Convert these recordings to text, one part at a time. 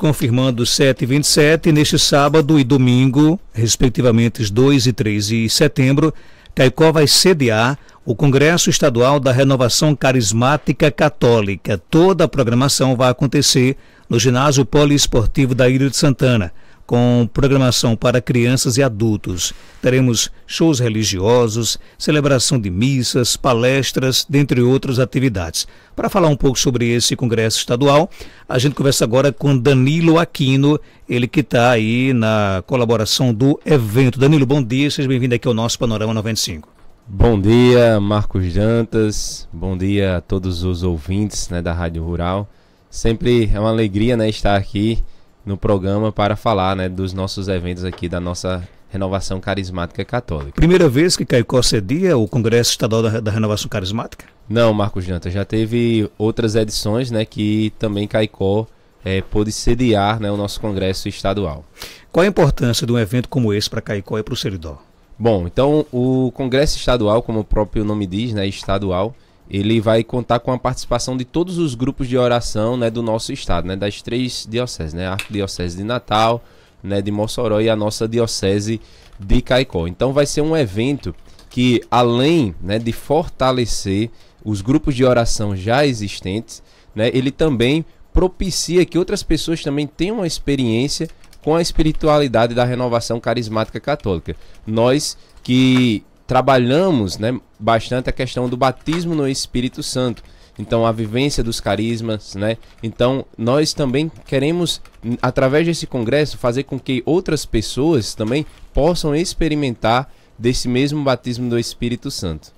confirmando 7 e 27, neste sábado e domingo, respectivamente 2 e 3 de setembro, Caicó vai sediar o Congresso Estadual da Renovação Carismática Católica. Toda a programação vai acontecer no ginásio poliesportivo da Ilha de Santana com programação para crianças e adultos. Teremos shows religiosos, celebração de missas, palestras, dentre outras atividades. Para falar um pouco sobre esse congresso estadual, a gente conversa agora com Danilo Aquino, ele que está aí na colaboração do evento. Danilo, bom dia, seja bem-vindo aqui ao nosso Panorama 95. Bom dia, Marcos Dantas. Bom dia a todos os ouvintes né, da Rádio Rural. Sempre é uma alegria né, estar aqui no programa para falar né, dos nossos eventos aqui, da nossa Renovação Carismática Católica. Primeira vez que Caicó sedia o Congresso Estadual da, da Renovação Carismática? Não, Marcos Janta, já teve outras edições né, que também Caicó é, eh, pôde sediar né, o nosso Congresso Estadual. Qual a importância de um evento como esse para Caicó e para o Seridó? Bom, então o Congresso Estadual, como o próprio nome diz, né, estadual, ele vai contar com a participação de todos os grupos de oração né, do nosso estado, né, das três dioceses, né, a Arquidiocese de Natal, né, de Mossoró e a nossa Diocese de Caicó. Então vai ser um evento que, além né, de fortalecer os grupos de oração já existentes, né, ele também propicia que outras pessoas também tenham uma experiência com a espiritualidade da renovação carismática católica. Nós que trabalhamos né, bastante a questão do batismo no Espírito Santo. Então, a vivência dos carismas, né? Então, nós também queremos, através desse congresso, fazer com que outras pessoas também possam experimentar desse mesmo batismo do Espírito Santo.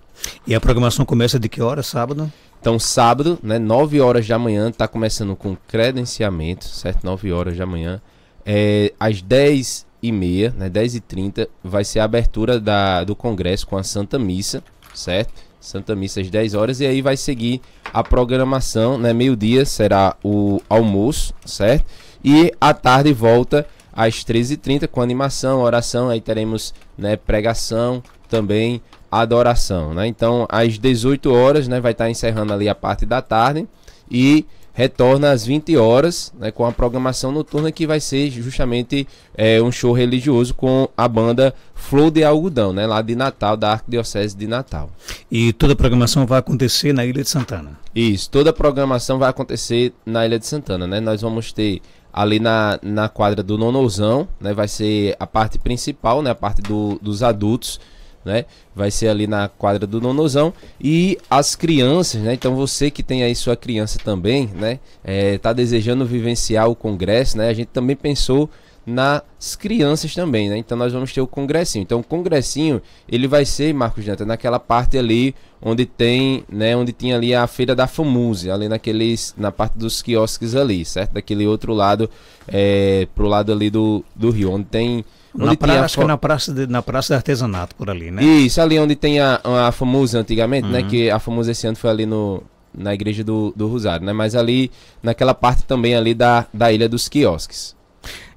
E a programação começa de que hora, sábado? Então, sábado, né, 9 horas da manhã, está começando com credenciamento, certo? 9 horas da manhã. É, às 10 e meia, né, 10 e 30 vai ser a abertura da, do congresso com a Santa Missa, certo? Santa Missa às 10 horas e aí vai seguir a programação, né? Meio-dia será o almoço, certo? E à tarde volta às 13h30 com animação, oração, aí teremos né, pregação, também adoração, né? Então às 18 horas, né, vai estar tá encerrando ali a parte da tarde e retorna às 20 horas, né, com a programação noturna que vai ser justamente é, um show religioso com a banda Flor de Algodão, né, lá de Natal, da Arquidiocese de Natal. E toda a programação vai acontecer na Ilha de Santana? Isso, toda a programação vai acontecer na Ilha de Santana, né, nós vamos ter ali na, na quadra do Nonozão, né, vai ser a parte principal, né, a parte do, dos adultos, né? Vai ser ali na quadra do Nonozão. E as crianças, né? Então você que tem aí sua criança também, né? É, tá desejando vivenciar o congresso, né? A gente também pensou nas crianças também, né? Então nós vamos ter o congressinho. Então o congressinho, ele vai ser, Marcos Dantas, naquela parte ali onde tem, né, onde tinha ali a feira da Famuse, ali naqueles, na parte dos quiosques ali, certo? Daquele outro lado, é, pro lado ali do, do rio, onde tem... Onde na praça, acho que é na praça, de, na praça artesanato, por ali, né? Isso, ali onde tem a, a famosa antigamente, né? uhum. né? Que a famosa esse ano foi ali no, na igreja do, do Rosário, né? Mas ali, naquela parte também ali da, da Ilha dos Quiosques.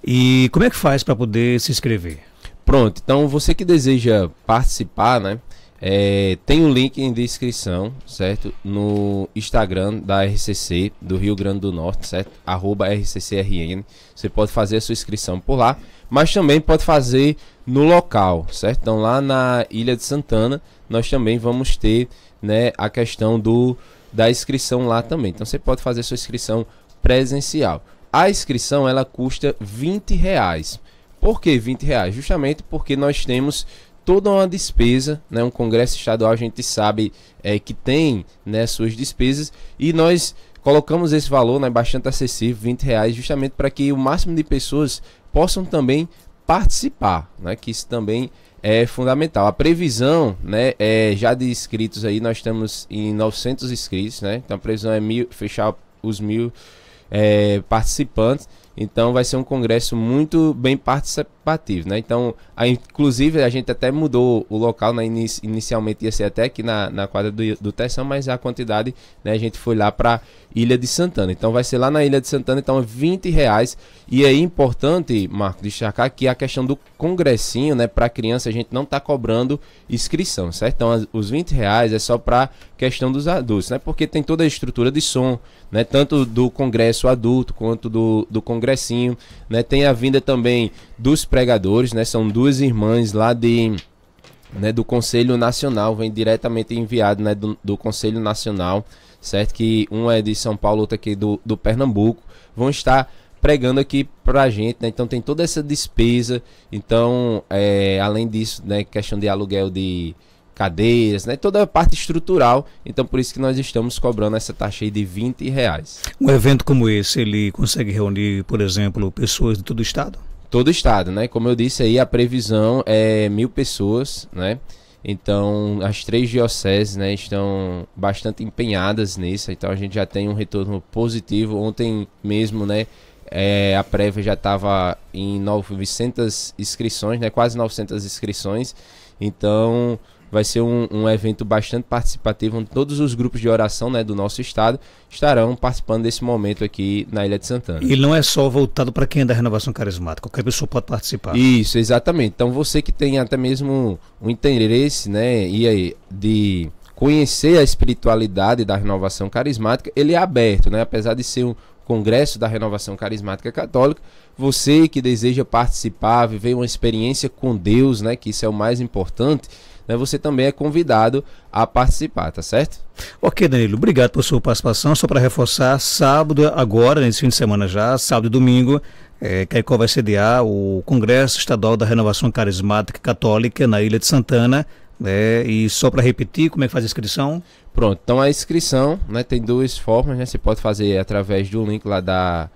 E como é que faz para poder se inscrever? Pronto, então você que deseja participar, né? É, tem um link em descrição, certo? No Instagram da RCC do Rio Grande do Norte, certo? Arroba RCCRN. Você pode fazer a sua inscrição por lá, mas também pode fazer no local, certo? Então lá na Ilha de Santana, nós também vamos ter né, a questão do, da inscrição lá também. Então você pode fazer a sua inscrição presencial. A inscrição ela custa 20 reais. Por que 20 reais? Justamente porque nós temos toda uma despesa, né? Um congresso estadual a gente sabe é, que tem né, suas despesas e nós colocamos esse valor, né, bastante acessível, 20 reais, justamente para que o máximo de pessoas possam também participar, né? Que isso também é fundamental. A previsão, né, é já de inscritos aí nós estamos em 900 inscritos, né? Então a previsão é mil, fechar os mil é, participantes. Então vai ser um congresso muito bem participativo, né? Então, a, inclusive a gente até mudou o local, né? inicialmente ia ser até aqui na, na quadra do, do Tessão, mas a quantidade, né? A gente foi lá para Ilha de Santana. Então vai ser lá na Ilha de Santana, então é 20 reais. E é importante, Marco, destacar que a questão do congressinho, né? Para criança a gente não tá cobrando inscrição, certo? Então os 20 reais é só para questão dos adultos, né? Porque tem toda a estrutura de som, né? Tanto do congresso adulto quanto do, do congresso Congressinho, né? Tem a vinda também dos pregadores, né? São duas irmãs lá de né, do Conselho Nacional, vem diretamente enviado né, do, do Conselho Nacional, certo? Que um é de São Paulo, outro aqui do, do Pernambuco, vão estar pregando aqui pra gente, né? Então tem toda essa despesa. Então, é, além disso, né, questão de aluguel de cadeiras, né? Toda a parte estrutural. Então, por isso que nós estamos cobrando essa taxa aí de 20 reais. Um evento como esse, ele consegue reunir, por exemplo, pessoas de todo o estado? Todo o estado, né? Como eu disse aí, a previsão é mil pessoas, né? Então, as três dioceses né, estão bastante empenhadas nisso, então a gente já tem um retorno positivo. Ontem mesmo, né, é, a prévia já estava em 900 inscrições, né, quase 900 inscrições. Então, Vai ser um, um, evento bastante participativo, onde todos os grupos de oração né, do nosso estado estarão participando desse momento aqui na Ilha de Santana. E não é só voltado para quem é da renovação carismática, qualquer pessoa pode participar. Isso, exatamente. Então você que tem até mesmo um interesse, né, e aí, de conhecer a espiritualidade da renovação carismática, ele é aberto, né? Apesar de ser um, Congresso da Renovação Carismática Católica. Você que deseja participar, viver uma experiência com Deus, né, que isso é o mais importante, né, você também é convidado a participar, tá certo? Ok, Danilo, obrigado por sua participação. Só para reforçar, sábado agora, nesse fim de semana já, sábado e domingo, é, Caicó vai sediar o Congresso Estadual da Renovação Carismática Católica na Ilha de Santana. Né? E só para repetir, como é que faz a inscrição? Pronto, então a inscrição né, tem duas formas, né? Você pode fazer através do link lá da,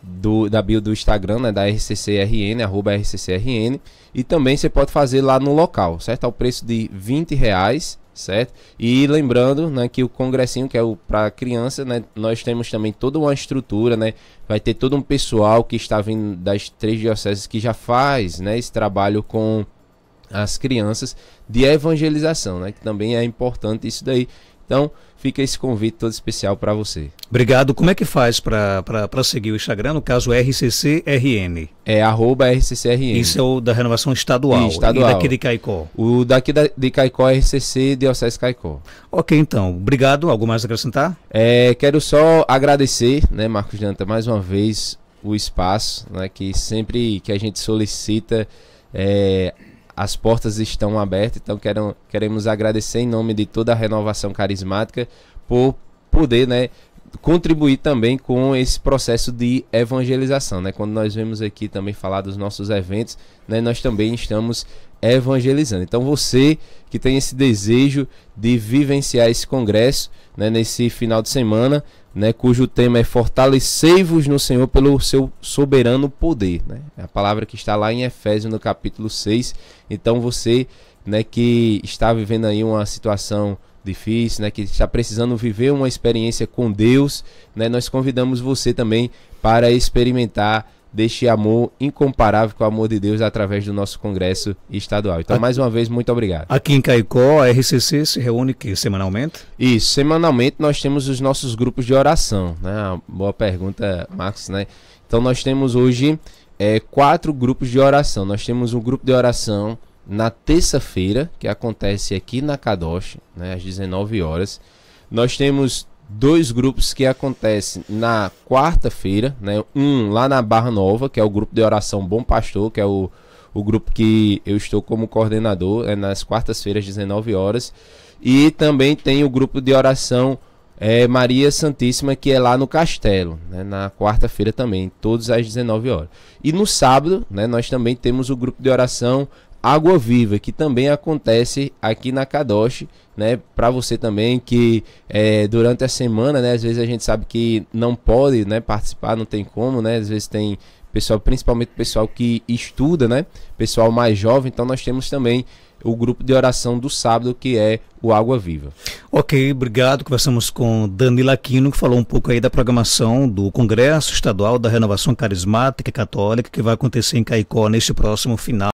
do, da bio do Instagram, né, da RCCRN, arroba RCCRN, e também você pode fazer lá no local, certo? Ao preço de 20 reais, certo? E lembrando né, que o congressinho, que é o para criança, né, nós temos também toda uma estrutura, né? Vai ter todo um pessoal que está vindo das três dioceses que já faz né, esse trabalho com as crianças de evangelização, né? Que também é importante isso daí. Então, fica esse convite todo especial para você. Obrigado. Como é que faz para seguir o Instagram? No caso, RCCRN. É arroba RCCRN. Isso é o da renovação estadual. E estadual. E daqui de Caicó. O daqui da, de Caicó é RCC Diocese Caicó. Ok, então. Obrigado. Algo mais a acrescentar? É, quero só agradecer, né, Marcos Janta, mais uma vez o espaço, né, que sempre que a gente solicita é, as portas estão abertas, então quero, queremos agradecer em nome de toda a renovação carismática por poder né, contribuir também com esse processo de evangelização, né? Quando nós vemos aqui também falar dos nossos eventos, né? Nós também estamos evangelizando. Então você que tem esse desejo de vivenciar esse congresso, né? Nesse final de semana, né? Cujo tema é fortalecei-vos no Senhor pelo seu soberano poder, né? É a palavra que está lá em Efésios no capítulo 6. Então você, né? Que está vivendo aí uma situação difícil, né, que está precisando viver uma experiência com Deus, né, nós convidamos você também para experimentar deste amor incomparável com é o amor de Deus através do nosso congresso estadual. Então, mais uma vez, muito obrigado. Aqui em Caicó, a RCC se reúne que semanalmente? Isso, semanalmente nós temos os nossos grupos de oração. Né? Ah, boa pergunta, Marcos. Né? Então, nós temos hoje é, quatro grupos de oração. Nós temos um grupo de oração na terça-feira, que acontece aqui na Kadosh, né, às 19 horas. Nós temos dois grupos que acontecem na quarta-feira, né? Um lá na Barra Nova, que é o grupo de oração Bom Pastor, que é o, o grupo que eu estou como coordenador, é nas quartas-feiras, 19 horas. E também tem o grupo de oração é, Maria Santíssima, que é lá no Castelo, né? na quarta-feira também, todas às 19 horas. E no sábado, né, nós também temos o grupo de oração Água Viva, que também acontece aqui na Kadosh, né? Para você também que é, durante a semana, né? Às vezes a gente sabe que não pode, né? Participar, não tem como, né? Às vezes tem pessoal, principalmente pessoal que estuda, né? Pessoal mais jovem, então nós temos também o grupo de oração do sábado, que é o Água Viva. Ok, obrigado. Conversamos com Danilo Aquino, que falou um pouco aí da programação do Congresso Estadual da Renovação Carismática Católica, que vai acontecer em Caicó neste próximo final.